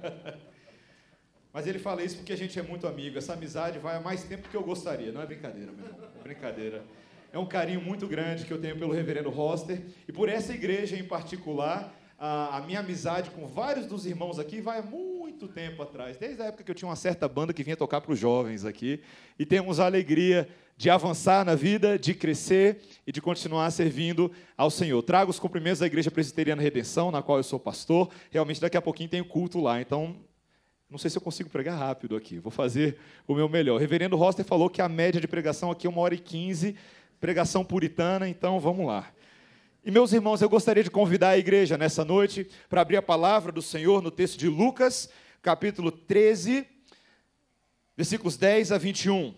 Mas ele fala isso porque a gente é muito amigo. Essa amizade vai há mais tempo do que eu gostaria. Não é brincadeira, meu irmão. É brincadeira. É um carinho muito grande que eu tenho pelo reverendo Roster e por essa igreja em particular. A, minha amizade com vários dos irmãos aqui vai muito muito tempo atrás, desde a época que eu tinha uma certa banda que vinha tocar para os jovens aqui, e temos a alegria de avançar na vida, de crescer e de continuar servindo ao Senhor. Trago os cumprimentos da Igreja Presbiteriana Redenção, na qual eu sou pastor. Realmente, daqui a pouquinho tem culto lá, então não sei se eu consigo pregar rápido aqui, vou fazer o meu melhor. O reverendo Roster falou que a média de pregação aqui é uma hora e quinze, pregação puritana, então vamos lá. E meus irmãos, eu gostaria de convidar a igreja nessa noite para abrir a palavra do Senhor no texto de Lucas, capítulo 13, versículos 10 a 21.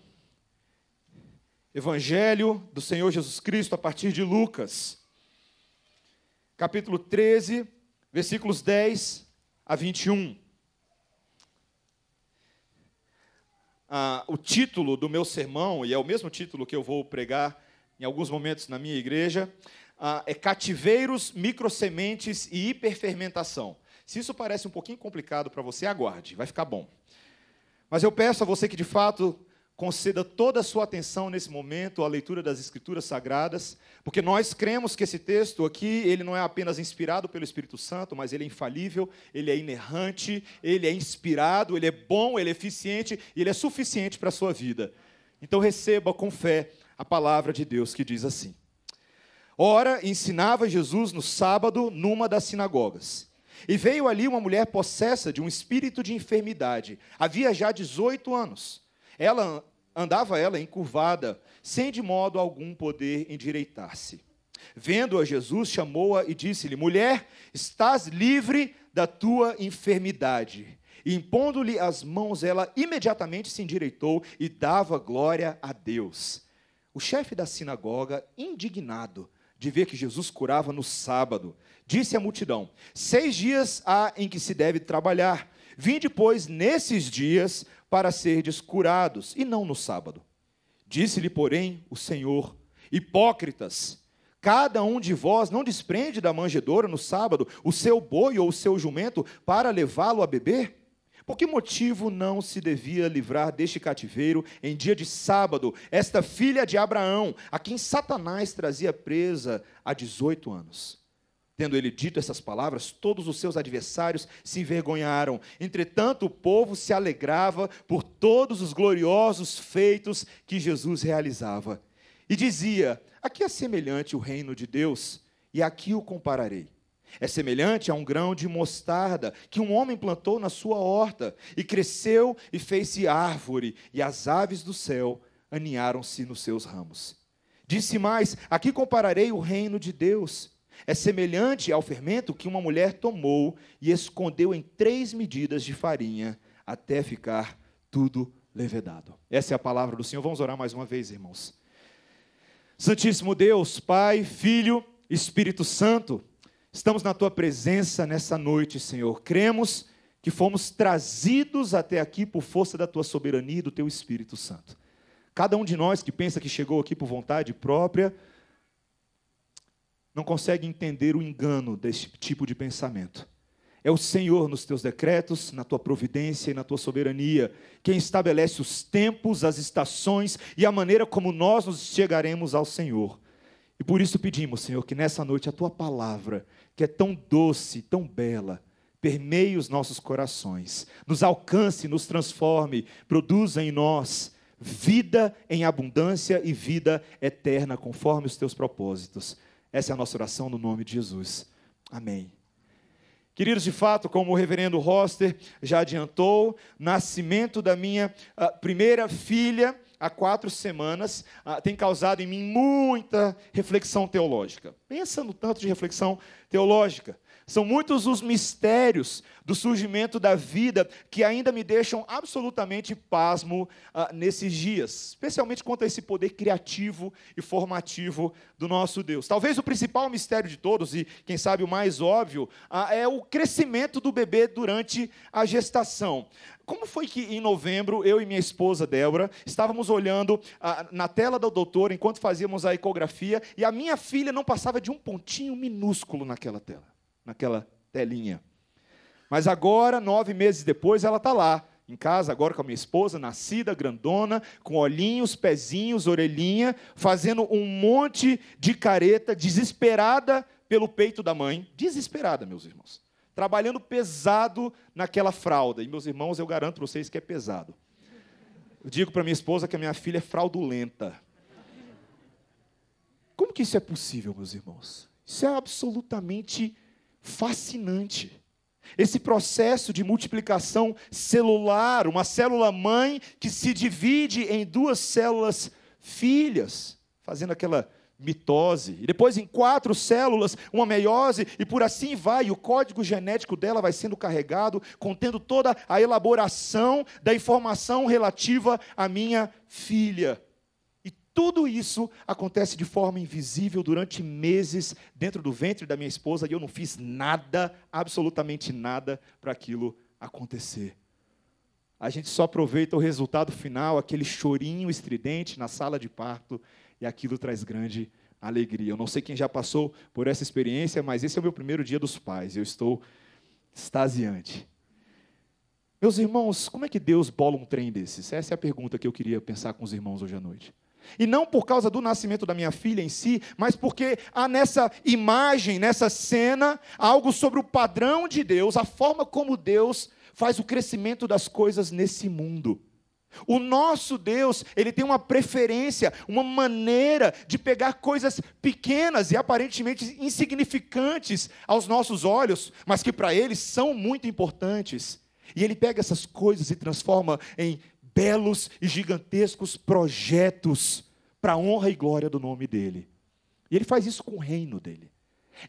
Evangelho do Senhor Jesus Cristo a partir de Lucas, capítulo 13, versículos 10 a 21. Ah, o título do meu sermão, e é o mesmo título que eu vou pregar em alguns momentos na minha igreja, ah, é Cativeiros, Microcementes e Hiperfermentação. Se isso parece um pouquinho complicado para você, aguarde, vai ficar bom. Mas eu peço a você que de fato conceda toda a sua atenção nesse momento à leitura das Escrituras Sagradas, porque nós cremos que esse texto aqui, ele não é apenas inspirado pelo Espírito Santo, mas ele é infalível, ele é inerrante, ele é inspirado, ele é bom, ele é eficiente e ele é suficiente para a sua vida. Então receba com fé a palavra de Deus que diz assim: Ora, ensinava Jesus no sábado numa das sinagogas e veio ali uma mulher possessa de um espírito de enfermidade. Havia já 18 anos. Ela andava ela encurvada, sem de modo algum poder endireitar-se. Vendo-a Jesus, chamou-a e disse-lhe: Mulher, estás livre da tua enfermidade. E impondo-lhe as mãos, ela imediatamente se endireitou e dava glória a Deus. O chefe da sinagoga, indignado de ver que Jesus curava no sábado, Disse a multidão: Seis dias há em que se deve trabalhar. Vinde, pois, nesses dias para serdes curados, e não no sábado. Disse-lhe, porém, o Senhor: Hipócritas, cada um de vós não desprende da manjedoura no sábado o seu boi ou o seu jumento para levá-lo a beber? Por que motivo não se devia livrar deste cativeiro em dia de sábado, esta filha de Abraão, a quem Satanás trazia presa há 18 anos? Tendo ele dito essas palavras, todos os seus adversários se envergonharam. Entretanto, o povo se alegrava por todos os gloriosos feitos que Jesus realizava. E dizia: Aqui é semelhante o reino de Deus, e aqui o compararei. É semelhante a um grão de mostarda que um homem plantou na sua horta, e cresceu e fez-se árvore, e as aves do céu aninharam-se nos seus ramos. Disse mais: Aqui compararei o reino de Deus. É semelhante ao fermento que uma mulher tomou e escondeu em três medidas de farinha até ficar tudo levedado. Essa é a palavra do Senhor. Vamos orar mais uma vez, irmãos. Santíssimo Deus, Pai, Filho, Espírito Santo, estamos na tua presença nessa noite, Senhor. Cremos que fomos trazidos até aqui por força da tua soberania e do teu Espírito Santo. Cada um de nós que pensa que chegou aqui por vontade própria, não consegue entender o engano deste tipo de pensamento. É o Senhor nos teus decretos, na tua providência e na tua soberania, quem estabelece os tempos, as estações e a maneira como nós nos chegaremos ao Senhor. E por isso pedimos, Senhor, que nessa noite a tua palavra, que é tão doce, tão bela, permeie os nossos corações, nos alcance, nos transforme, produza em nós vida em abundância e vida eterna, conforme os teus propósitos. Essa é a nossa oração no nome de Jesus. Amém. Queridos, de fato, como o reverendo Roster já adiantou, nascimento da minha uh, primeira filha há quatro semanas uh, tem causado em mim muita reflexão teológica. Pensa no tanto de reflexão teológica. São muitos os mistérios do surgimento da vida que ainda me deixam absolutamente pasmo ah, nesses dias, especialmente quanto a esse poder criativo e formativo do nosso Deus. Talvez o principal mistério de todos, e quem sabe o mais óbvio, ah, é o crescimento do bebê durante a gestação. Como foi que em novembro eu e minha esposa Débora estávamos olhando ah, na tela do doutor enquanto fazíamos a ecografia e a minha filha não passava de um pontinho minúsculo naquela tela? naquela telinha. Mas agora, nove meses depois, ela está lá, em casa, agora com a minha esposa, nascida, grandona, com olhinhos, pezinhos, orelhinha, fazendo um monte de careta, desesperada pelo peito da mãe. Desesperada, meus irmãos. Trabalhando pesado naquela fralda. E, meus irmãos, eu garanto para vocês que é pesado. Eu digo para minha esposa que a minha filha é fraudulenta. Como que isso é possível, meus irmãos? Isso é absolutamente fascinante. Esse processo de multiplicação celular, uma célula mãe que se divide em duas células filhas, fazendo aquela mitose, e depois em quatro células, uma meiose, e por assim vai, o código genético dela vai sendo carregado, contendo toda a elaboração da informação relativa à minha filha. Tudo isso acontece de forma invisível durante meses dentro do ventre da minha esposa e eu não fiz nada, absolutamente nada, para aquilo acontecer. A gente só aproveita o resultado final, aquele chorinho estridente na sala de parto, e aquilo traz grande alegria. Eu não sei quem já passou por essa experiência, mas esse é o meu primeiro dia dos pais, eu estou extasiante. Meus irmãos, como é que Deus bola um trem desses? Essa é a pergunta que eu queria pensar com os irmãos hoje à noite. E não por causa do nascimento da minha filha em si, mas porque há nessa imagem, nessa cena, algo sobre o padrão de Deus, a forma como Deus faz o crescimento das coisas nesse mundo. O nosso Deus, ele tem uma preferência, uma maneira de pegar coisas pequenas e aparentemente insignificantes aos nossos olhos, mas que para ele são muito importantes. E ele pega essas coisas e transforma em belos e gigantescos projetos para a honra e glória do nome dele. E ele faz isso com o reino dele.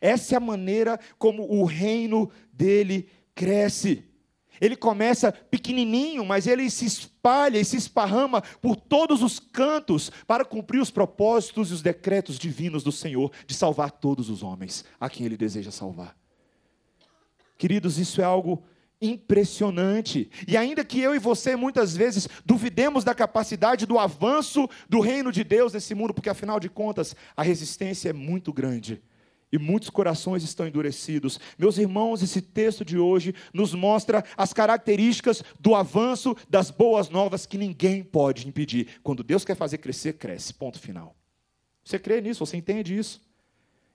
Essa é a maneira como o reino dele cresce. Ele começa pequenininho, mas ele se espalha e se esparrama por todos os cantos para cumprir os propósitos e os decretos divinos do Senhor de salvar todos os homens a quem ele deseja salvar. Queridos, isso é algo impressionante. E ainda que eu e você muitas vezes duvidemos da capacidade do avanço do reino de Deus nesse mundo, porque afinal de contas a resistência é muito grande. E muitos corações estão endurecidos. Meus irmãos, esse texto de hoje nos mostra as características do avanço das boas novas que ninguém pode impedir. Quando Deus quer fazer crescer, cresce. Ponto final. Você crê nisso? Você entende isso?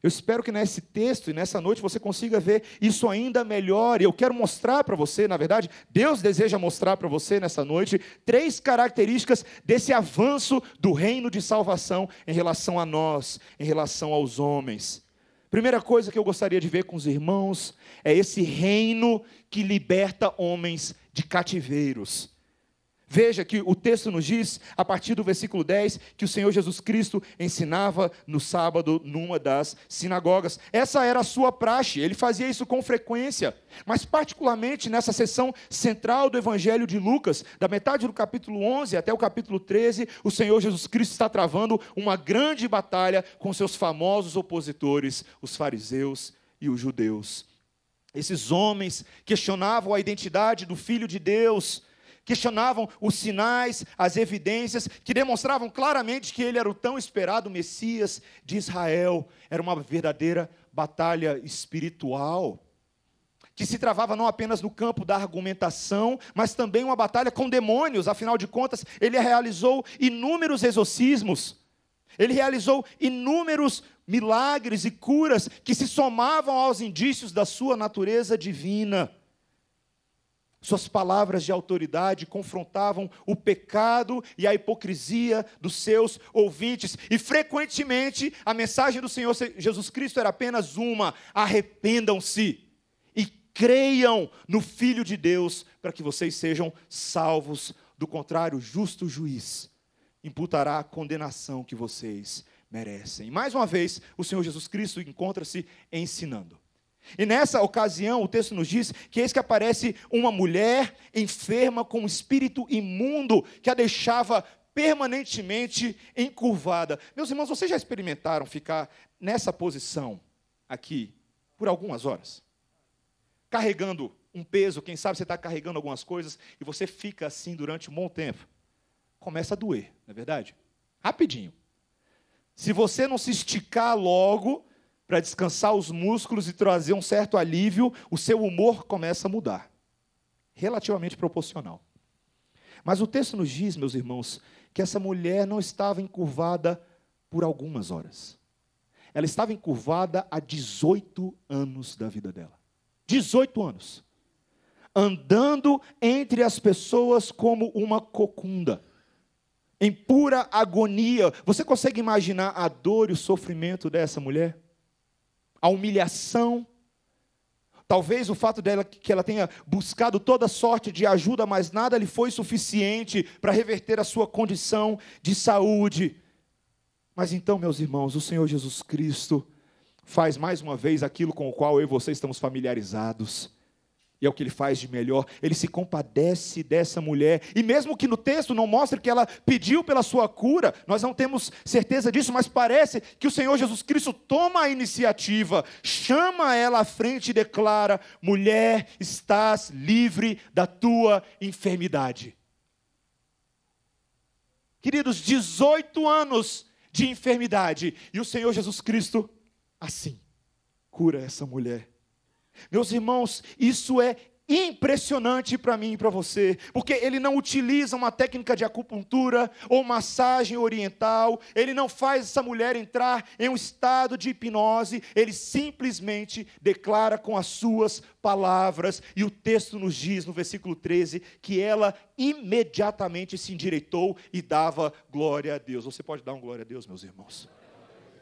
Eu espero que nesse texto e nessa noite você consiga ver isso ainda melhor. E eu quero mostrar para você, na verdade, Deus deseja mostrar para você nessa noite três características desse avanço do reino de salvação em relação a nós, em relação aos homens. Primeira coisa que eu gostaria de ver com os irmãos é esse reino que liberta homens de cativeiros. Veja que o texto nos diz, a partir do versículo 10, que o Senhor Jesus Cristo ensinava no sábado numa das sinagogas. Essa era a sua praxe, ele fazia isso com frequência, mas particularmente nessa sessão central do Evangelho de Lucas, da metade do capítulo 11 até o capítulo 13, o Senhor Jesus Cristo está travando uma grande batalha com seus famosos opositores, os fariseus e os judeus. Esses homens questionavam a identidade do Filho de Deus, questionavam os sinais, as evidências, que demonstravam claramente que ele era o tão esperado Messias de Israel. Era uma verdadeira batalha espiritual que se travava não apenas no campo da argumentação, mas também uma batalha com demônios. Afinal de contas, ele realizou inúmeros exorcismos, ele realizou inúmeros milagres e curas que se somavam aos indícios da sua natureza divina. Suas palavras de autoridade confrontavam o pecado e a hipocrisia dos seus ouvintes. E frequentemente a mensagem do Senhor Jesus Cristo era apenas uma: arrependam-se e creiam no Filho de Deus para que vocês sejam salvos. Do contrário, justo juiz imputará a condenação que vocês merecem. mais uma vez, o Senhor Jesus Cristo encontra-se ensinando. E nessa ocasião, o texto nos diz que eis que aparece uma mulher enferma com um espírito imundo que a deixava permanentemente encurvada. Meus irmãos, vocês já experimentaram ficar nessa posição aqui por algumas horas? Carregando um peso, quem sabe você está carregando algumas coisas e você fica assim durante um bom tempo. Começa a doer, não é verdade? Rapidinho. Se você não se esticar logo, para descansar os músculos e trazer um certo alívio, o seu humor começa a mudar. Relativamente proporcional. Mas o texto nos diz, meus irmãos, que essa mulher não estava encurvada por algumas horas. Ela estava encurvada há 18 anos da vida dela. 18 anos. Andando entre as pessoas como uma cocunda em pura agonia. Você consegue imaginar a dor e o sofrimento dessa mulher? a humilhação, Talvez o fato dela que ela tenha buscado toda sorte de ajuda, mas nada lhe foi suficiente para reverter a sua condição de saúde. Mas então, meus irmãos, o Senhor Jesus Cristo faz mais uma vez aquilo com o qual eu e você estamos familiarizados. E é o que ele faz de melhor. Ele se compadece dessa mulher. E mesmo que no texto não mostre que ela pediu pela sua cura, nós não temos certeza disso, mas parece que o Senhor Jesus Cristo toma a iniciativa, chama ela à frente e declara: mulher, estás livre da tua enfermidade. Queridos, 18 anos de enfermidade. E o Senhor Jesus Cristo, assim, cura essa mulher. Meus irmãos, isso é impressionante para mim e para você, porque ele não utiliza uma técnica de acupuntura ou massagem oriental, ele não faz essa mulher entrar em um estado de hipnose, ele simplesmente declara com as suas palavras, e o texto nos diz no versículo 13 que ela imediatamente se endireitou e dava glória a Deus. Você pode dar um glória a Deus, meus irmãos?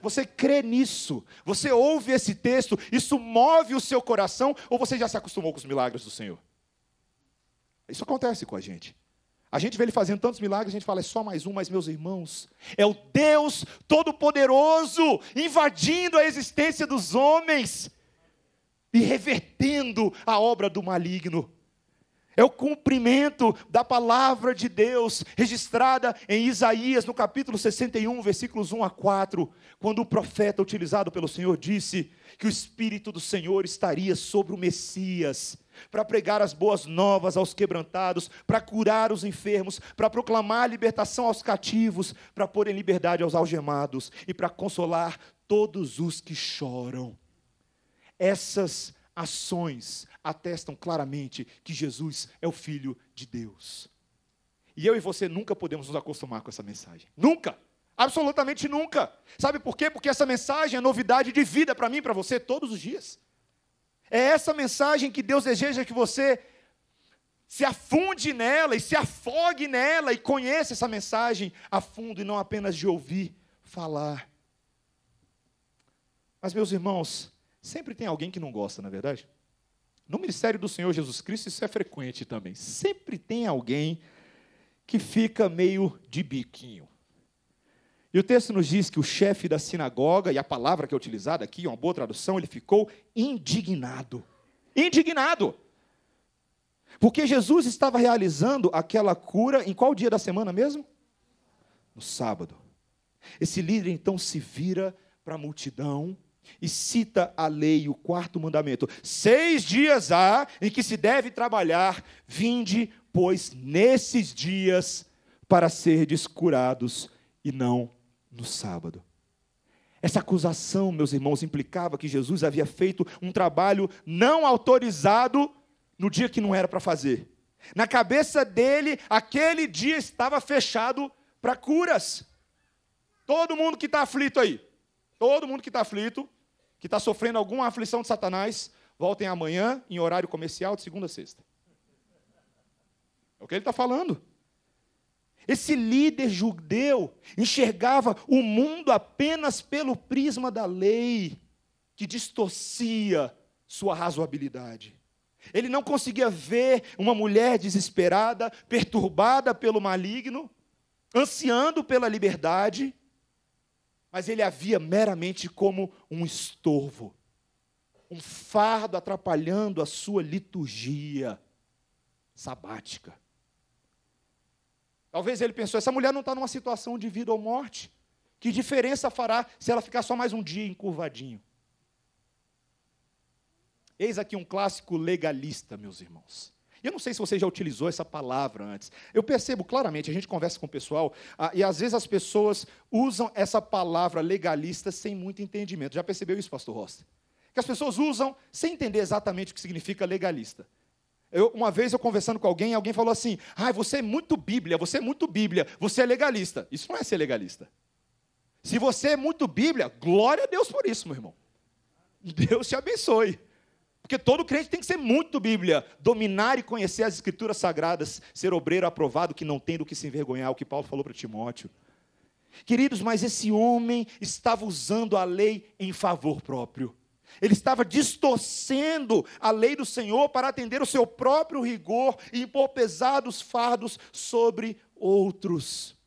Você crê nisso? Você ouve esse texto? Isso move o seu coração? Ou você já se acostumou com os milagres do Senhor? Isso acontece com a gente. A gente vê ele fazendo tantos milagres, a gente fala, é só mais um, mas meus irmãos, é o Deus Todo-Poderoso invadindo a existência dos homens e revertendo a obra do maligno. É o cumprimento da palavra de Deus, registrada em Isaías, no capítulo 61, versículos 1 a 4, quando o profeta utilizado pelo Senhor disse que o Espírito do Senhor estaria sobre o Messias, para pregar as boas novas aos quebrantados, para curar os enfermos, para proclamar a libertação aos cativos, para pôr em liberdade aos algemados e para consolar todos os que choram. Essas ações atestam claramente que Jesus é o Filho de Deus. E eu e você nunca podemos nos acostumar com essa mensagem. Nunca! Absolutamente nunca. Sabe por quê? Porque essa mensagem é novidade de vida para mim, para você, todos os dias. É essa mensagem que Deus deseja que você se afunde nela e se afogue nela e conheça essa mensagem a fundo e não apenas de ouvir falar. Mas, meus irmãos, Sempre tem alguém que não gosta, na é verdade? No ministério do Senhor Jesus Cristo, isso é frequente também. Sempre tem alguém que fica meio de biquinho. E o texto nos diz que o chefe da sinagoga, e a palavra que é utilizada aqui, uma boa tradução, ele ficou indignado. Indignado! Porque Jesus estava realizando aquela cura em qual dia da semana mesmo? No sábado. Esse líder então se vira para a multidão e cita a lei, o quarto mandamento. Seis dias há em que se deve trabalhar, vinde, pois, nesses dias para seres curados e não no sábado. Essa acusação, meus irmãos, implicava que Jesus havia feito um trabalho não autorizado no dia que não era para fazer. Na cabeça dele, aquele dia estava fechado para curas. Todo mundo que está aflito aí, todo mundo que está aflito, que está sofrendo alguma aflição de Satanás, voltem amanhã em horário comercial de segunda a sexta. É o que ele está falando. Esse líder judeu enxergava o mundo apenas pelo prisma da lei, que distorcia sua razoabilidade. Ele não conseguia ver uma mulher desesperada, perturbada pelo maligno, ansiando pela liberdade, mas ele havia meramente como um estorvo, um fardo atrapalhando a sua liturgia sabática. Talvez ele pensou: essa mulher não está numa situação de vida ou morte. Que diferença fará se ela ficar só mais um dia encurvadinho? Eis aqui um clássico legalista, meus irmãos eu não sei se você já utilizou essa palavra antes. Eu percebo claramente, a gente conversa com o pessoal, ah, e às vezes as pessoas usam essa palavra legalista sem muito entendimento. Já percebeu isso, pastor Rosta? Que as pessoas usam sem entender exatamente o que significa legalista. Eu, uma vez eu conversando com alguém, alguém falou assim: ah, você é muito Bíblia, você é muito Bíblia, você é legalista. Isso não é ser legalista. Se você é muito Bíblia, glória a Deus por isso, meu irmão. Deus te abençoe. Porque todo crente tem que ser muito Bíblia, dominar e conhecer as Escrituras Sagradas, ser obreiro aprovado que não tem do que se envergonhar, o que Paulo falou para Timóteo. Queridos, mas esse homem estava usando a lei em favor próprio. Ele estava distorcendo a lei do Senhor para atender o seu próprio rigor e impor pesados fardos sobre outros.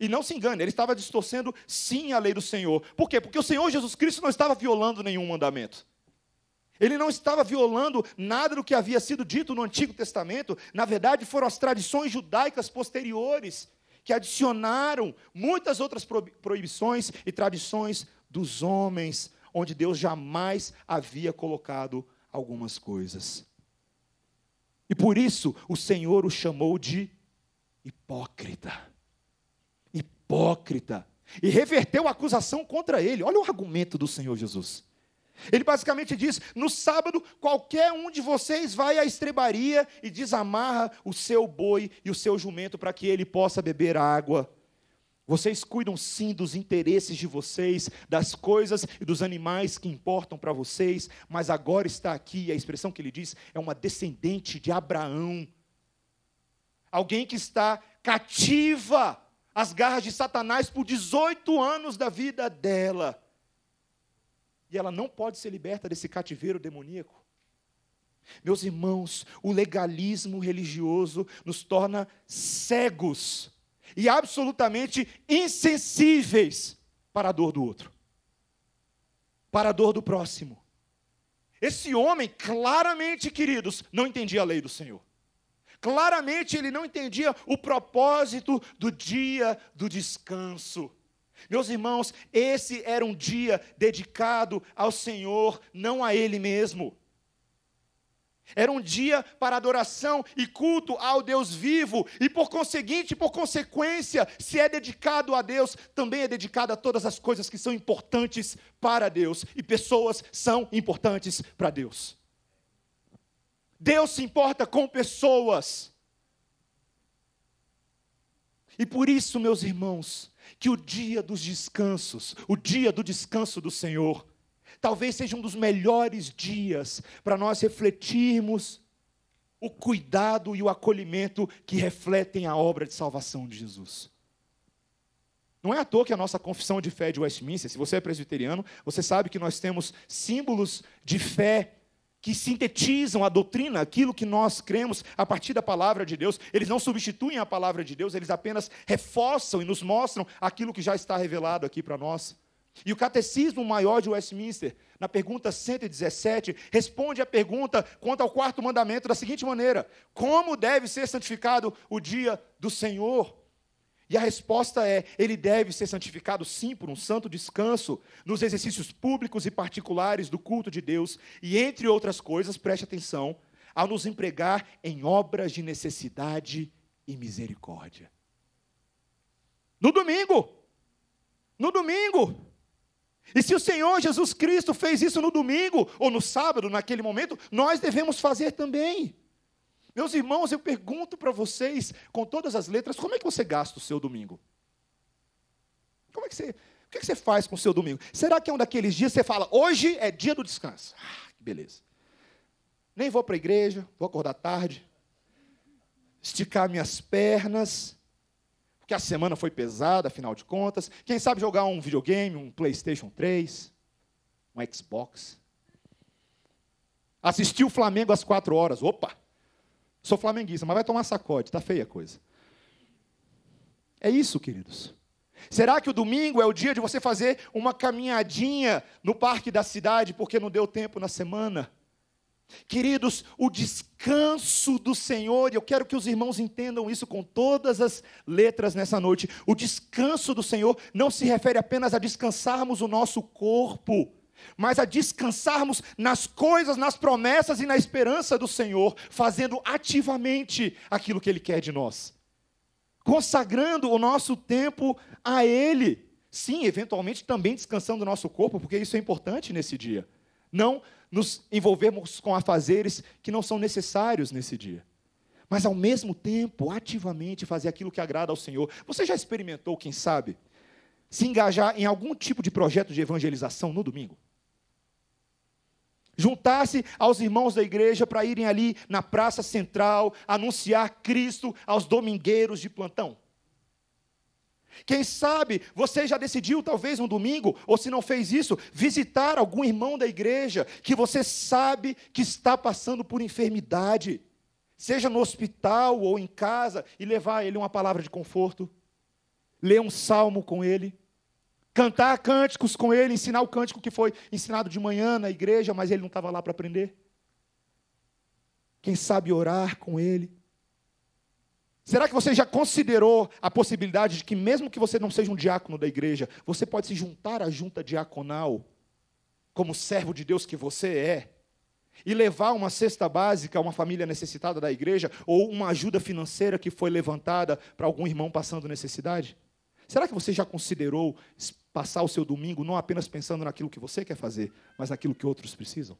E não se engane, ele estava distorcendo sim a lei do Senhor. Por quê? Porque o Senhor Jesus Cristo não estava violando nenhum mandamento. Ele não estava violando nada do que havia sido dito no Antigo Testamento, na verdade, foram as tradições judaicas posteriores que adicionaram muitas outras proibições e tradições dos homens, onde Deus jamais havia colocado algumas coisas. E por isso o Senhor o chamou de hipócrita. Hipócrita. E reverteu a acusação contra ele. Olha o argumento do Senhor Jesus. Ele basicamente diz: no sábado, qualquer um de vocês vai à estrebaria e desamarra o seu boi e o seu jumento para que ele possa beber água. Vocês cuidam sim dos interesses de vocês, das coisas e dos animais que importam para vocês, mas agora está aqui, a expressão que ele diz é uma descendente de Abraão. Alguém que está cativa às garras de Satanás por 18 anos da vida dela e ela não pode ser liberta desse cativeiro demoníaco. Meus irmãos, o legalismo religioso nos torna cegos e absolutamente insensíveis para a dor do outro, para a dor do próximo. Esse homem, claramente, queridos, não entendia a lei do Senhor. Claramente ele não entendia o propósito do dia do descanso. Meus irmãos, esse era um dia dedicado ao Senhor, não a Ele mesmo. Era um dia para adoração e culto ao Deus vivo, e por conseguinte, por consequência, se é dedicado a Deus, também é dedicado a todas as coisas que são importantes para Deus, e pessoas são importantes para Deus. Deus se importa com pessoas. E por isso, meus irmãos, que o dia dos descansos, o dia do descanso do Senhor, talvez seja um dos melhores dias para nós refletirmos o cuidado e o acolhimento que refletem a obra de salvação de Jesus. Não é à toa que a nossa confissão de fé é de Westminster, se você é presbiteriano, você sabe que nós temos símbolos de fé que sintetizam a doutrina, aquilo que nós cremos a partir da palavra de Deus. Eles não substituem a palavra de Deus, eles apenas reforçam e nos mostram aquilo que já está revelado aqui para nós. E o Catecismo Maior de Westminster, na pergunta 117, responde à pergunta quanto ao quarto mandamento da seguinte maneira: Como deve ser santificado o dia do Senhor? E a resposta é: ele deve ser santificado sim por um santo descanso nos exercícios públicos e particulares do culto de Deus, e entre outras coisas, preste atenção, ao nos empregar em obras de necessidade e misericórdia. No domingo! No domingo! E se o Senhor Jesus Cristo fez isso no domingo ou no sábado, naquele momento, nós devemos fazer também. Meus irmãos, eu pergunto para vocês, com todas as letras, como é que você gasta o seu domingo? Como é que você. O que, é que você faz com o seu domingo? Será que é um daqueles dias que você fala, hoje é dia do descanso? Ah, que beleza. Nem vou para a igreja, vou acordar tarde, esticar minhas pernas, porque a semana foi pesada, afinal de contas. Quem sabe jogar um videogame, um PlayStation 3, um Xbox. Assistir o Flamengo às quatro horas. Opa! Sou flamenguista, mas vai tomar sacode, está feia a coisa. É isso, queridos. Será que o domingo é o dia de você fazer uma caminhadinha no parque da cidade porque não deu tempo na semana? Queridos, o descanso do Senhor, e eu quero que os irmãos entendam isso com todas as letras nessa noite. O descanso do Senhor não se refere apenas a descansarmos o nosso corpo, mas a descansarmos nas coisas, nas promessas e na esperança do Senhor, fazendo ativamente aquilo que Ele quer de nós, consagrando o nosso tempo a Ele. Sim, eventualmente também descansando o nosso corpo, porque isso é importante nesse dia. Não nos envolvermos com afazeres que não são necessários nesse dia. Mas ao mesmo tempo, ativamente fazer aquilo que agrada ao Senhor. Você já experimentou, quem sabe, se engajar em algum tipo de projeto de evangelização no domingo? juntar-se aos irmãos da igreja para irem ali na praça central anunciar Cristo aos domingueiros de plantão. Quem sabe você já decidiu, talvez um domingo, ou se não fez isso, visitar algum irmão da igreja que você sabe que está passando por enfermidade, seja no hospital ou em casa, e levar a ele uma palavra de conforto, ler um salmo com ele cantar cânticos com ele, ensinar o cântico que foi ensinado de manhã na igreja, mas ele não estava lá para aprender. Quem sabe orar com ele. Será que você já considerou a possibilidade de que, mesmo que você não seja um diácono da igreja, você pode se juntar à junta diaconal, como servo de Deus que você é, e levar uma cesta básica a uma família necessitada da igreja, ou uma ajuda financeira que foi levantada para algum irmão passando necessidade? Será que você já considerou passar o seu domingo não apenas pensando naquilo que você quer fazer, mas naquilo que outros precisam?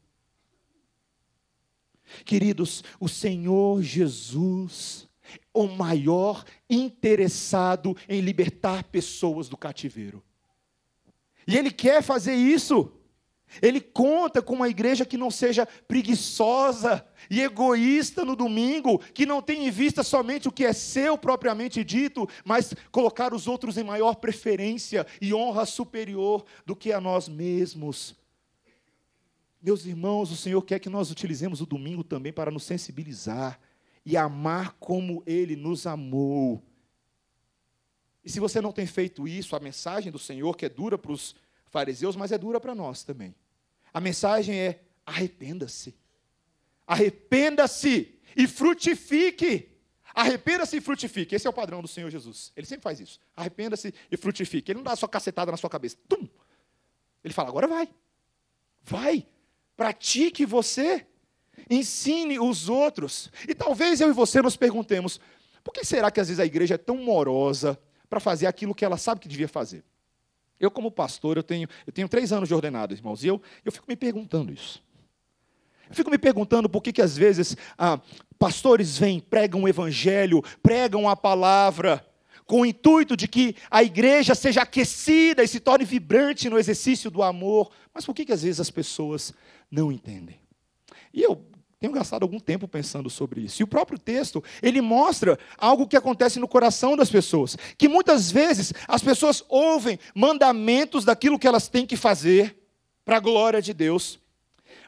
Queridos, o Senhor Jesus é o maior interessado em libertar pessoas do cativeiro. E Ele quer fazer isso. Ele conta com uma igreja que não seja preguiçosa e egoísta no domingo, que não tenha em vista somente o que é seu propriamente dito, mas colocar os outros em maior preferência e honra superior do que a nós mesmos. Meus irmãos, o Senhor quer que nós utilizemos o domingo também para nos sensibilizar e amar como Ele nos amou. E se você não tem feito isso, a mensagem do Senhor, que é dura para os fariseus, mas é dura para nós também. A mensagem é: arrependa-se. Arrependa-se e frutifique. Arrependa-se e frutifique. Esse é o padrão do Senhor Jesus. Ele sempre faz isso. Arrependa-se e frutifique. Ele não dá só cacetada na sua cabeça. Tum! Ele fala: agora vai. Vai. Pratique você. Ensine os outros. E talvez eu e você nos perguntemos: por que será que às vezes a igreja é tão morosa para fazer aquilo que ela sabe que devia fazer? Eu, como pastor, eu tenho, eu tenho três anos de ordenado, irmãos, e eu, eu fico me perguntando isso. Eu fico me perguntando por que, que às vezes ah, pastores vêm, pregam o evangelho, pregam a palavra, com o intuito de que a igreja seja aquecida e se torne vibrante no exercício do amor. Mas por que, que às vezes as pessoas não entendem? E eu tenho gastado algum tempo pensando sobre isso. E o próprio texto, ele mostra algo que acontece no coração das pessoas, que muitas vezes as pessoas ouvem mandamentos daquilo que elas têm que fazer para a glória de Deus,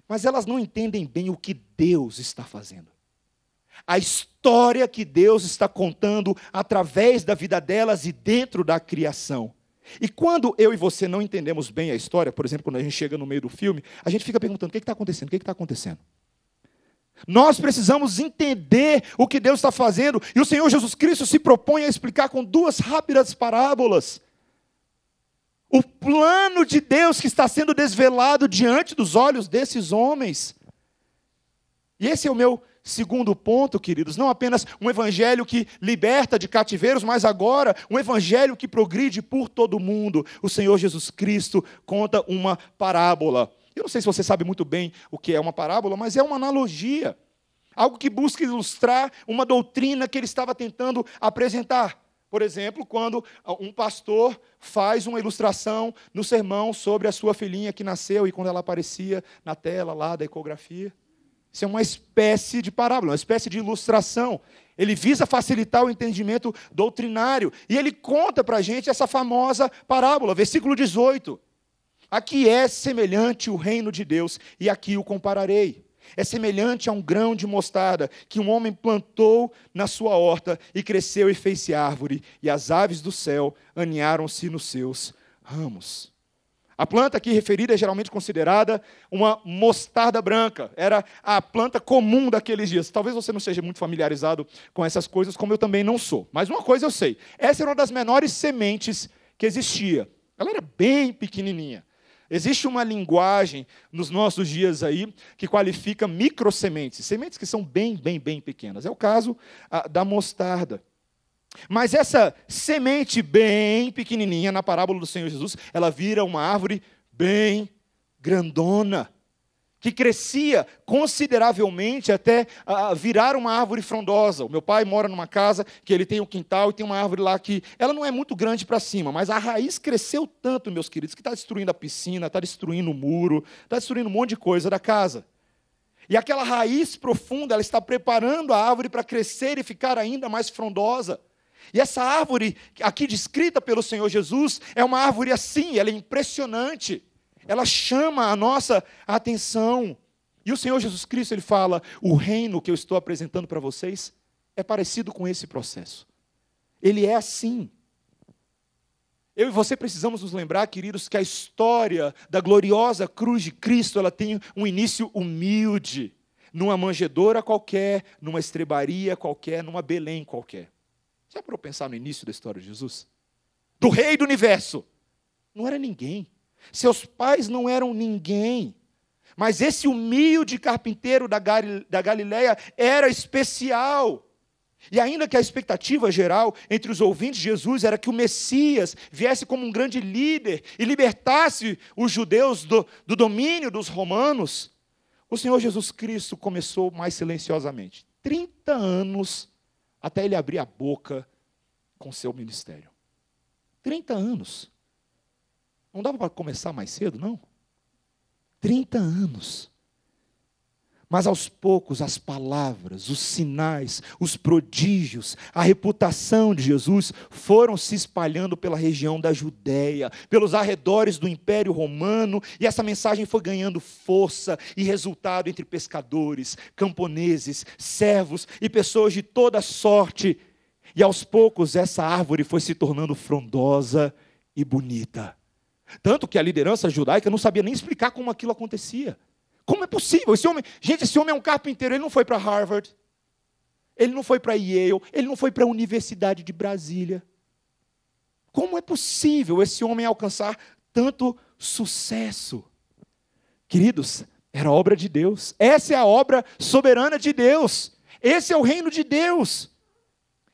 mas elas não entendem bem o que Deus está fazendo. A história que Deus está contando através da vida delas e dentro da criação. E quando eu e você não entendemos bem a história, por exemplo, quando a gente chega no meio do filme, a gente fica perguntando: o que está acontecendo? O que está acontecendo? Nós precisamos entender o que Deus está fazendo, e o Senhor Jesus Cristo se propõe a explicar com duas rápidas parábolas. O plano de Deus que está sendo desvelado diante dos olhos desses homens. E esse é o meu segundo ponto, queridos. Não apenas um evangelho que liberta de cativeiros, mas agora um evangelho que progride por todo o mundo. O Senhor Jesus Cristo conta uma parábola. Eu não sei se você sabe muito bem o que é uma parábola, mas é uma analogia. Algo que busca ilustrar uma doutrina que ele estava tentando apresentar. Por exemplo, quando um pastor faz uma ilustração no sermão sobre a sua filhinha que nasceu e quando ela aparecia na tela lá da ecografia. Isso é uma espécie de parábola, uma espécie de ilustração. Ele visa facilitar o entendimento doutrinário. E ele conta para a gente essa famosa parábola, versículo 18. Aqui é semelhante o reino de Deus, e aqui o compararei. É semelhante a um grão de mostarda que um homem plantou na sua horta e cresceu e fez-se árvore, e as aves do céu aninharam-se nos seus ramos. A planta aqui referida é geralmente considerada uma mostarda branca. Era a planta comum daqueles dias. Talvez você não seja muito familiarizado com essas coisas, como eu também não sou. Mas uma coisa eu sei: essa era uma das menores sementes que existia. Ela era bem pequenininha. Existe uma linguagem nos nossos dias aí que qualifica microsementes, sementes que são bem, bem, bem pequenas. É o caso a, ah, da mostarda. Mas essa semente bem pequenininha na parábola do Senhor Jesus, ela vira uma árvore bem grandona que crescia consideravelmente até uh, virar uma árvore frondosa. O meu pai mora numa casa que ele tem um quintal e tem uma árvore lá que ela não é muito grande para cima, mas a raiz cresceu tanto, meus queridos, que está destruindo a piscina, está destruindo o muro, está destruindo um monte de coisa da casa. E aquela raiz profunda, ela está preparando a árvore para crescer e ficar ainda mais frondosa. E essa árvore, aqui descrita pelo Senhor Jesus, é uma árvore assim, ela é impressionante. Ela chama a nossa atenção. E o Senhor Jesus Cristo, ele fala: "O reino que eu estou apresentando para vocês é parecido com esse processo. Ele é assim. Eu e você precisamos nos lembrar, queridos, que a história da gloriosa cruz de Cristo, ela tem um início humilde, numa manjedoura qualquer, numa estrebaria qualquer, numa Belém qualquer. Já para eu pensar no início da história de Jesus? Do rei do universo. Não era ninguém. Seus pais não eram ninguém. Mas esse humilde carpinteiro da, Galiléia Galileia era especial. E ainda que a expectativa geral entre os ouvintes de Jesus era que o Messias viesse como um grande líder e libertasse os judeus do, do domínio dos romanos, o Senhor Jesus Cristo começou mais silenciosamente. 30 anos até ele abrir a boca com seu ministério. 30 anos. Não dava para começar mais cedo, não? 30 anos. Mas aos poucos as palavras, os sinais, os prodígios, a reputação de Jesus foram se espalhando pela região da Judéia, pelos arredores do Império Romano, e essa mensagem foi ganhando força e resultado entre pescadores, camponeses, servos e pessoas de toda sorte. E aos poucos essa árvore foi se tornando frondosa e bonita. Tanto que a liderança judaica não sabia nem explicar como aquilo acontecia. Como é possível? Esse homem, gente, esse homem é um carpinteiro, ele não foi para Harvard. Ele não foi para Yale, ele não foi para a Universidade de Brasília. Como é possível esse homem alcançar tanto sucesso? Queridos, era obra de Deus. Essa é a obra soberana de Deus. Esse é o reino de Deus.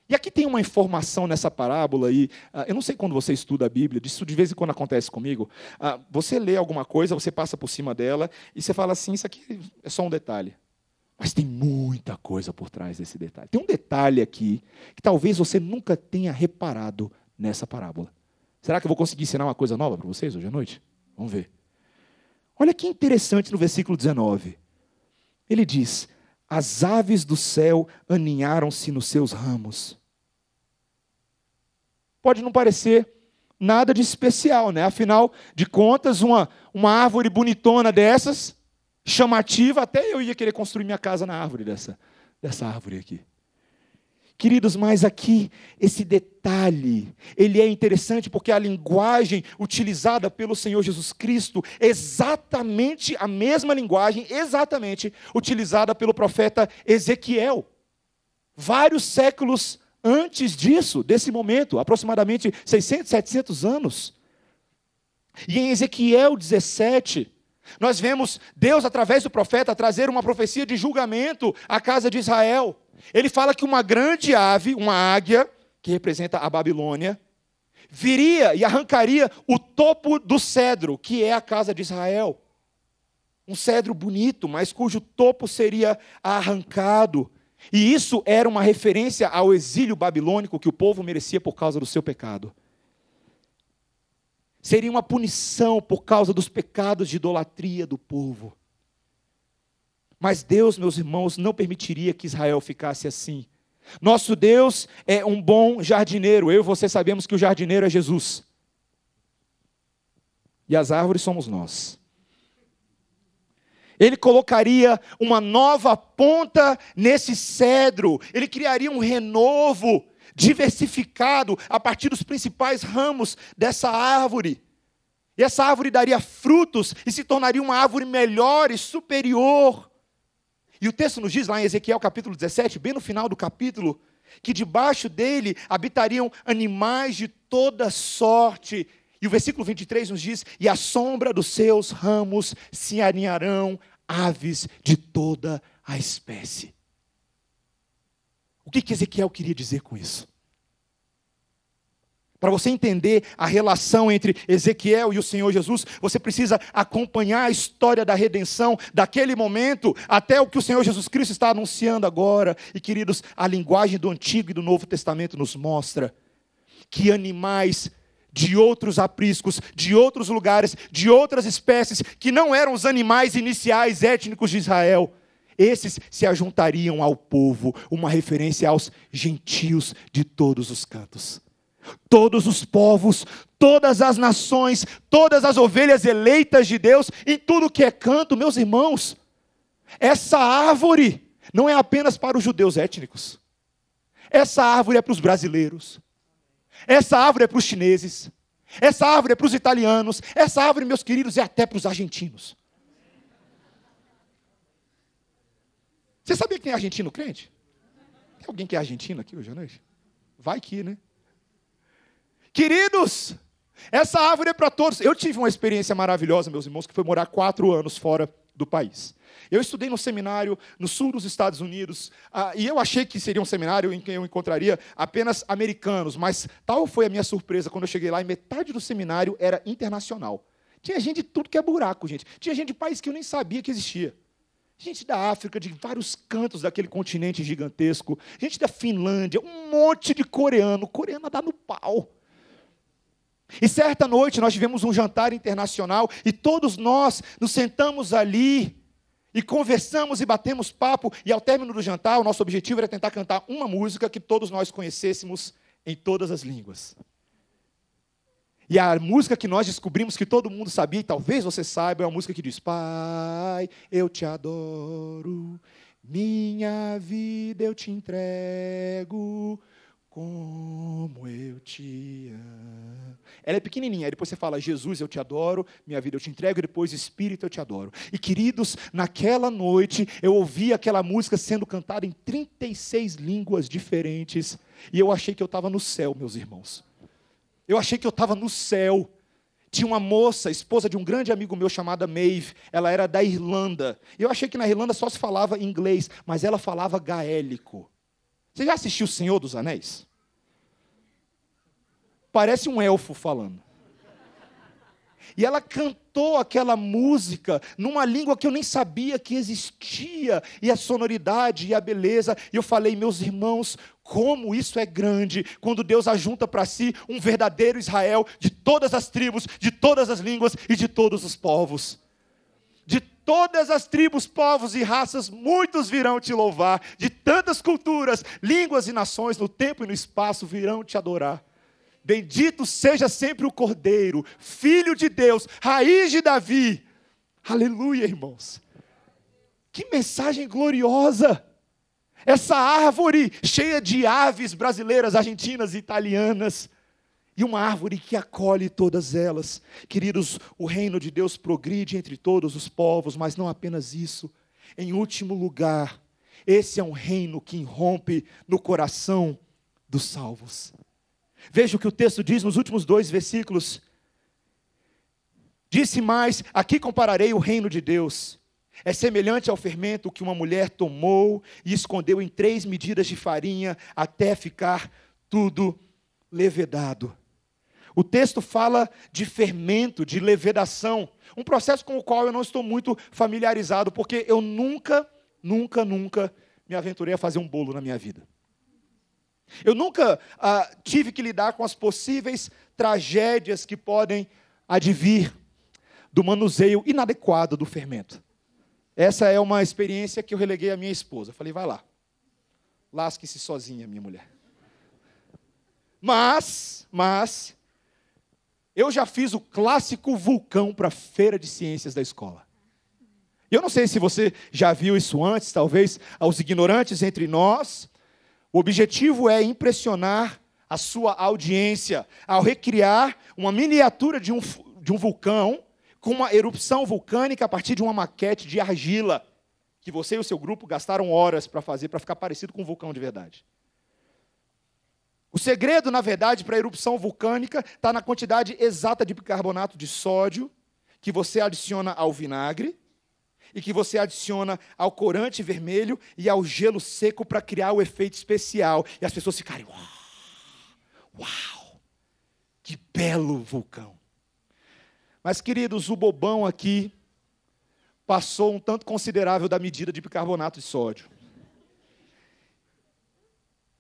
E aqui tem uma informação nessa parábola, e ah, eu não sei quando você estuda a Bíblia, isso de vez em quando acontece comigo. Ah, você lê alguma coisa, você passa por cima dela e você fala assim: isso aqui é só um detalhe. Mas tem muita coisa por trás desse detalhe. Tem um detalhe aqui que talvez você nunca tenha reparado nessa parábola. Será que eu vou conseguir ensinar uma coisa nova para vocês hoje à noite? Vamos ver. Olha que interessante no versículo 19. Ele diz: as aves do céu aninharam-se nos seus ramos. Pode não parecer nada de especial, né? Afinal de contas, uma, uma árvore bonitona dessas, chamativa, até eu ia querer construir minha casa na árvore dessa, dessa árvore aqui. Queridos, mas aqui esse detalhe, ele é interessante porque a linguagem utilizada pelo Senhor Jesus Cristo, exatamente a mesma linguagem, exatamente utilizada pelo profeta Ezequiel. Vários séculos antes disso, desse momento, aproximadamente 600, 700 anos. E em Ezequiel 17, nós vemos Deus, através do profeta, trazer uma profecia de julgamento à casa de Israel. Ele fala que uma grande ave, uma águia, que representa a Babilônia, viria e arrancaria o topo do cedro, que é a casa de Israel. Um cedro bonito, mas cujo topo seria arrancado. E isso era uma referência ao exílio babilônico que o povo merecia por causa do seu pecado. Seria uma punição por causa dos pecados de idolatria do povo. Mas Deus, meus irmãos, não permitiria que Israel ficasse assim. Nosso Deus é um bom jardineiro. Eu e você sabemos que o jardineiro é Jesus. E as árvores somos nós. Ele colocaria uma nova ponta nesse cedro. Ele criaria um renovo diversificado a partir dos principais ramos dessa árvore. E essa árvore daria frutos e se tornaria uma árvore melhor e superior. E o texto nos diz lá em Ezequiel capítulo 17, bem no final do capítulo, que debaixo dele habitariam animais de toda sorte. E o versículo 23 nos diz: E à sombra dos seus ramos se aninharão aves de toda a espécie. O que, que Ezequiel queria dizer com isso? Para você entender a relação entre Ezequiel e o Senhor Jesus, você precisa acompanhar a história da redenção daquele momento até o que o Senhor Jesus Cristo está anunciando agora. E queridos, a linguagem do Antigo e do Novo Testamento nos mostra que animais de outros apriscos, de outros lugares, de outras espécies, que não eram os animais iniciais étnicos de Israel, esses se ajuntariam ao povo, uma referência aos gentios de todos os cantos todos os povos, todas as nações, todas as ovelhas eleitas de Deus, em tudo que é canto, meus irmãos, essa árvore não é apenas para os judeus étnicos. Essa árvore é para os brasileiros. Essa árvore é para os chineses. Essa árvore é para os italianos. Essa árvore, meus queridos, é até para os argentinos. Você sabia quem é argentino crente? Tem alguém que é argentino aqui hoje à noite? Vai que, né? Queridos, essa árvore é para todos. Eu tive uma experiência maravilhosa, meus irmãos, que foi morar quatro anos fora do país. Eu estudei num seminário no sul dos Estados Unidos, ah, e eu achei que seria um seminário em que eu encontraria apenas americanos, mas tal foi a minha surpresa quando eu cheguei lá, e metade do seminário era internacional. Tinha gente de tudo que é buraco, gente. Tinha gente de país que eu nem sabia que existia. Gente da África, de vários cantos daquele continente gigantesco. Gente da Finlândia, um monte de coreano. Coreano dá no pau. E certa noite nós tivemos um jantar internacional e todos nós nos sentamos ali e conversamos e batemos papo. E ao término do jantar, o nosso objetivo era tentar cantar uma música que todos nós conhecêssemos em todas as línguas. E a música que nós descobrimos que todo mundo sabia, e talvez você saiba, é uma música que diz: Pai, eu te adoro, minha vida eu te entrego, como eu te amo. Ela é pequenininha, aí depois você fala: Jesus, eu te adoro, minha vida eu te entrego, e depois Espírito, eu te adoro. E queridos, naquela noite eu ouvi aquela música sendo cantada em 36 línguas diferentes, e eu achei que eu estava no céu, meus irmãos. Eu achei que eu estava no céu. Tinha uma moça, esposa de um grande amigo meu chamada Maeve, ela era da Irlanda. Eu achei que na Irlanda só se falava inglês, mas ela falava gaélico. Você já assistiu O Senhor dos Anéis? Parece um elfo falando. E ela cantou aquela música numa língua que eu nem sabia que existia, e a sonoridade e a beleza. E eu falei, meus irmãos, como isso é grande quando Deus ajunta para si um verdadeiro Israel de todas as tribos, de todas as línguas e de todos os povos. Todas as tribos, povos e raças, muitos virão te louvar, de tantas culturas, línguas e nações, no tempo e no espaço, virão te adorar. Bendito seja sempre o Cordeiro, Filho de Deus, raiz de Davi. Aleluia, irmãos. Que mensagem gloriosa! Essa árvore cheia de aves brasileiras, argentinas e italianas e uma árvore que acolhe todas elas. Queridos, o reino de Deus progride entre todos os povos, mas não apenas isso. Em último lugar, esse é um reino que irrompe no coração dos salvos. Veja o que o texto diz nos últimos dois versículos. Disse mais: Aqui compararei o reino de Deus. É semelhante ao fermento que uma mulher tomou e escondeu em três medidas de farinha até ficar tudo levedado. O texto fala de fermento, de levedação, um processo com o qual eu não estou muito familiarizado, porque eu nunca, nunca, nunca me aventurei a fazer um bolo na minha vida. Eu nunca ah, tive que lidar com as possíveis tragédias que podem advir do manuseio inadequado do fermento. Essa é uma experiência que eu releguei à minha esposa. Eu falei, vai lá, lasque-se sozinha, minha mulher. Mas, mas, eu já fiz o clássico vulcão para a feira de ciências da escola. Eu não sei se você já viu isso antes, talvez aos ignorantes entre nós. O objetivo é impressionar a sua audiência ao recriar uma miniatura de um, de um vulcão com uma erupção vulcânica a partir de uma maquete de argila que você e o seu grupo gastaram horas para fazer para ficar parecido com um vulcão de verdade. O segredo, na verdade, para a erupção vulcânica está na quantidade exata de bicarbonato de sódio que você adiciona ao vinagre e que você adiciona ao corante vermelho e ao gelo seco para criar o efeito especial. E as pessoas ficarem, uau, uau, que belo vulcão. Mas, queridos, o bobão aqui passou um tanto considerável da medida de bicarbonato de sódio.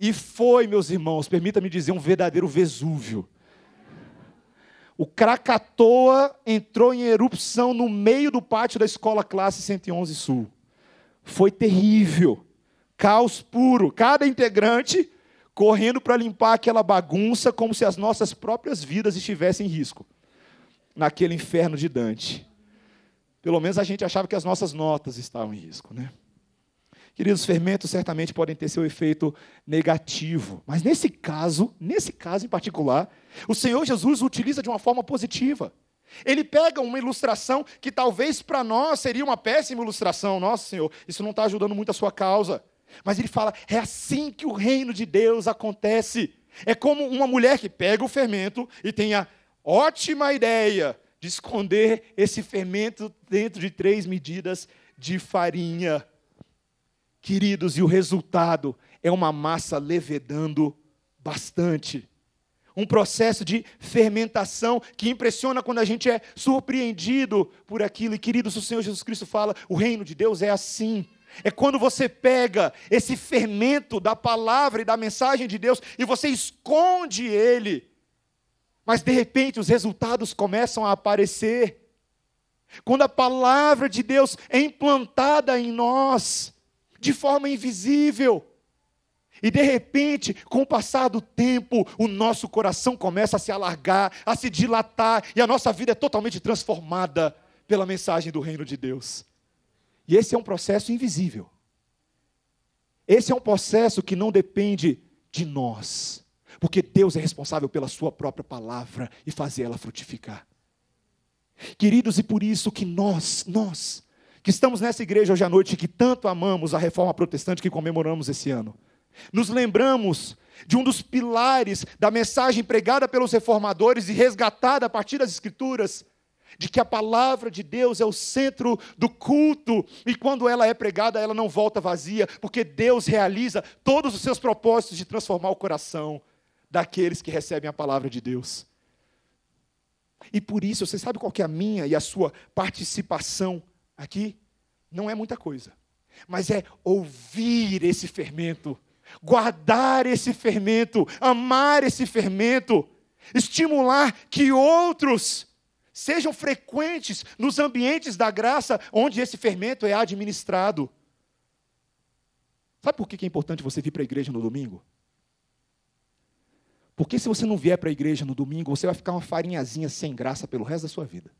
E foi, meus irmãos, permita-me dizer, um verdadeiro Vesúvio. O Krakatoa entrou em erupção no meio do pátio da escola classe 111 Sul. Foi terrível. Caos puro. Cada integrante correndo para limpar aquela bagunça como se as nossas próprias vidas estivessem em risco. Naquele inferno de Dante. Pelo menos a gente achava que as nossas notas estavam em risco, né? Queridos, fermentos certamente podem ter seu efeito negativo, mas nesse caso, nesse caso em particular, o Senhor Jesus utiliza de uma forma positiva. Ele pega uma ilustração que talvez para nós seria uma péssima ilustração, nossa Senhor, isso não está ajudando muito a sua causa. Mas ele fala: é assim que o reino de Deus acontece. É como uma mulher que pega o fermento e tem a ótima ideia de esconder esse fermento dentro de três medidas de farinha. Queridos, e o resultado é uma massa levedando bastante. Um processo de fermentação que impressiona quando a gente é surpreendido por aquilo. E, queridos, o Senhor Jesus Cristo fala: o reino de Deus é assim. É quando você pega esse fermento da palavra e da mensagem de Deus e você esconde ele, mas de repente os resultados começam a aparecer. Quando a palavra de Deus é implantada em nós, de forma invisível. E de repente, com o passar do tempo, o nosso coração começa a se alargar, a se dilatar, e a nossa vida é totalmente transformada pela mensagem do reino de Deus. E esse é um processo invisível. Esse é um processo que não depende de nós, porque Deus é responsável pela Sua própria palavra e fazer ela frutificar. Queridos, e por isso que nós, nós, que estamos nessa igreja hoje à noite que tanto amamos a reforma protestante que comemoramos esse ano. Nos lembramos de um dos pilares da mensagem pregada pelos reformadores e resgatada a partir das Escrituras, de que a palavra de Deus é o centro do culto e quando ela é pregada, ela não volta vazia, porque Deus realiza todos os seus propósitos de transformar o coração daqueles que recebem a palavra de Deus. E por isso, você sabe qual que é a minha e a sua participação Aqui não é muita coisa, mas é ouvir esse fermento, guardar esse fermento, amar esse fermento, estimular que outros sejam frequentes nos ambientes da graça onde esse fermento é administrado. Sabe por que é importante você vir para a igreja no domingo? Porque se você não vier para a igreja no domingo, você vai ficar uma farinhazinha sem graça pelo resto da sua vida.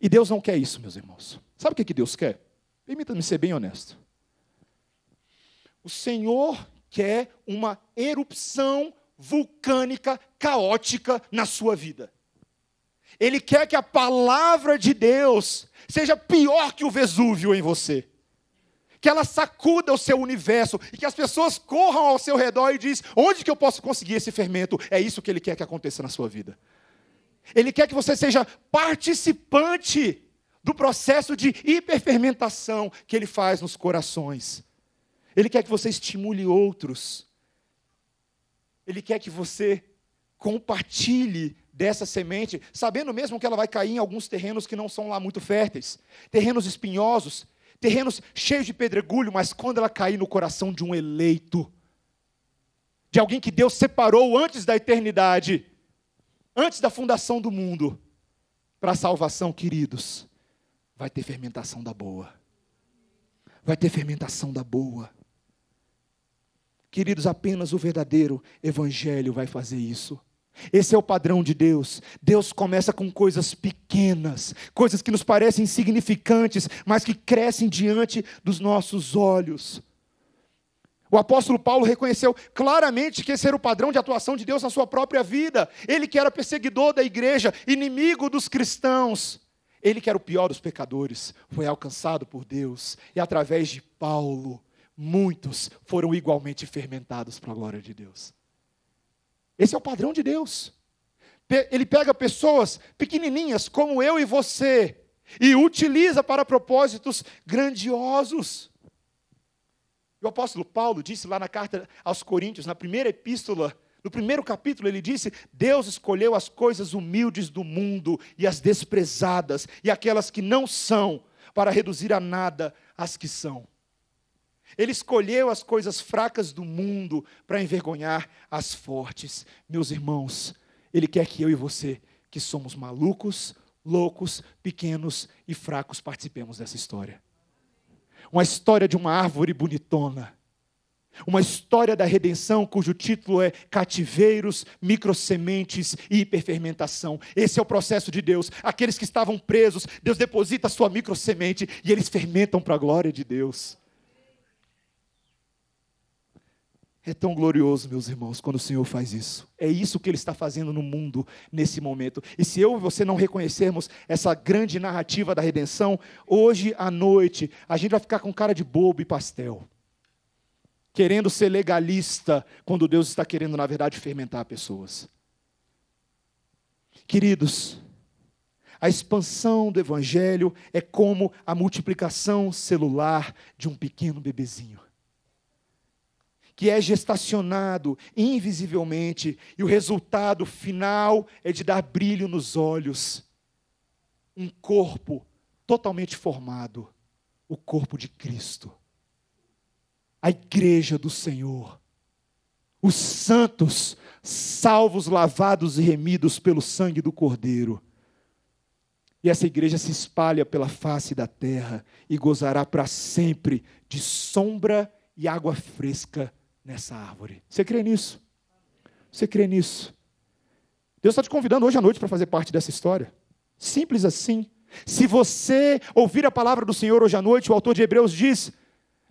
E Deus não quer isso, meus irmãos. Sabe o que, é que Deus quer? Permita-me ser bem honesto. O Senhor quer uma erupção vulcânica caótica na sua vida. Ele quer que a palavra de Deus seja pior que o Vesúvio em você. Que ela sacuda o seu universo e que as pessoas corram ao seu redor e diz: "Onde que eu posso conseguir esse fermento?" É isso que ele quer que aconteça na sua vida. Ele quer que você seja participante do processo de hiperfermentação que ele faz nos corações. Ele quer que você estimule outros. Ele quer que você compartilhe dessa semente, sabendo mesmo que ela vai cair em alguns terrenos que não são lá muito férteis, terrenos espinhosos, terrenos cheios de pedregulho, mas quando ela cair no coração de um eleito, de alguém que Deus separou antes da eternidade, antes da fundação do mundo, para a salvação, queridos, vai ter fermentação da boa. Vai ter fermentação da boa. Queridos, apenas o verdadeiro evangelho vai fazer isso. Esse é o padrão de Deus. Deus começa com coisas pequenas, coisas que nos parecem insignificantes, mas que crescem diante dos nossos olhos. O apóstolo Paulo reconheceu claramente que esse era o padrão de atuação de Deus na sua própria vida. Ele que era perseguidor da igreja, inimigo dos cristãos. Ele que era o pior dos pecadores, foi alcançado por Deus. E através de Paulo, muitos foram igualmente fermentados para a glória de Deus. Esse é o padrão de Deus. Ele pega pessoas pequenininhas como eu e você e utiliza para propósitos grandiosos. E o apóstolo Paulo disse lá na carta aos Coríntios, na primeira epístola, no primeiro capítulo, ele disse: Deus escolheu as coisas humildes do mundo e as desprezadas e aquelas que não são, para reduzir a nada as que são. Ele escolheu as coisas fracas do mundo para envergonhar as fortes. Meus irmãos, Ele quer que eu e você, que somos malucos, loucos, pequenos e fracos, participemos dessa história uma história de uma árvore bonitona, uma história da redenção cujo título é Cativeiros, Microsementes e Hiperfermentação. Esse é o processo de Deus. Aqueles que estavam presos, Deus deposita a sua microsemente e eles fermentam para a glória de Deus. É tão glorioso, meus irmãos, quando o Senhor faz isso. É isso que Ele está fazendo no mundo nesse momento. E se eu e você não reconhecermos essa grande narrativa da redenção, hoje à noite a gente vai ficar com cara de bobo e pastel. Querendo ser legalista quando Deus está querendo, na verdade, fermentar pessoas. Queridos, a expansão do Evangelho é como a multiplicação celular de um pequeno bebezinho que é gestacionado invisivelmente, e o resultado final é de dar brilho nos olhos. Um corpo totalmente formado, o corpo de Cristo. A igreja do Senhor. Os santos, salvos, lavados e remidos pelo sangue do Cordeiro. E essa igreja se espalha pela face da terra e gozará para sempre de sombra e água fresca nessa árvore. Você crê nisso? Você crê nisso? Deus está te convidando hoje à noite para fazer parte dessa história. Simples assim. Se você ouvir a palavra do Senhor hoje à noite, o autor de Hebreus diz: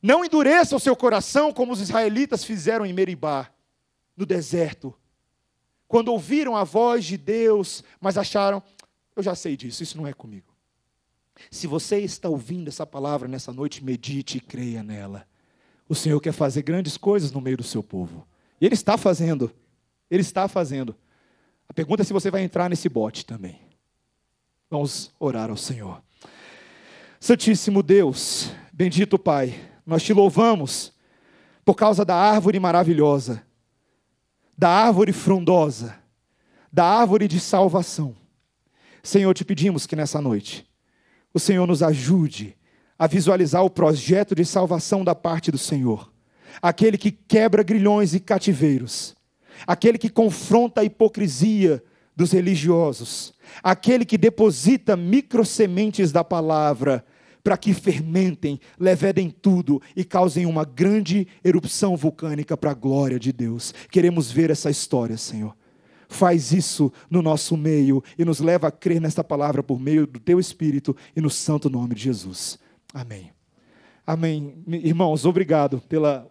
Não endureça o seu coração como os israelitas fizeram em Meribá, no deserto, quando ouviram a voz de Deus, mas acharam: Eu já sei disso, isso não é comigo. Se você está ouvindo essa palavra nessa noite, medite e creia nela. O Senhor quer fazer grandes coisas no meio do seu povo. E Ele está fazendo. Ele está fazendo. A pergunta é se você vai entrar nesse bote também. Vamos orar ao Senhor. Santíssimo Deus, bendito Pai, nós te louvamos por causa da árvore maravilhosa, da árvore frondosa, da árvore de salvação. Senhor, te pedimos que nessa noite o Senhor nos ajude a visualizar o projeto de salvação da parte do Senhor. Aquele que quebra grilhões e cativeiros. Aquele que confronta a hipocrisia dos religiosos. Aquele que deposita microsementes da palavra para que fermentem, levedem tudo e causem uma grande erupção vulcânica para a glória de Deus. Queremos ver essa história, Senhor. Faz isso no nosso meio e nos leva a crer nesta palavra por meio do teu Espírito e no santo nome de Jesus. Amém. Amém. Irmãos, obrigado pela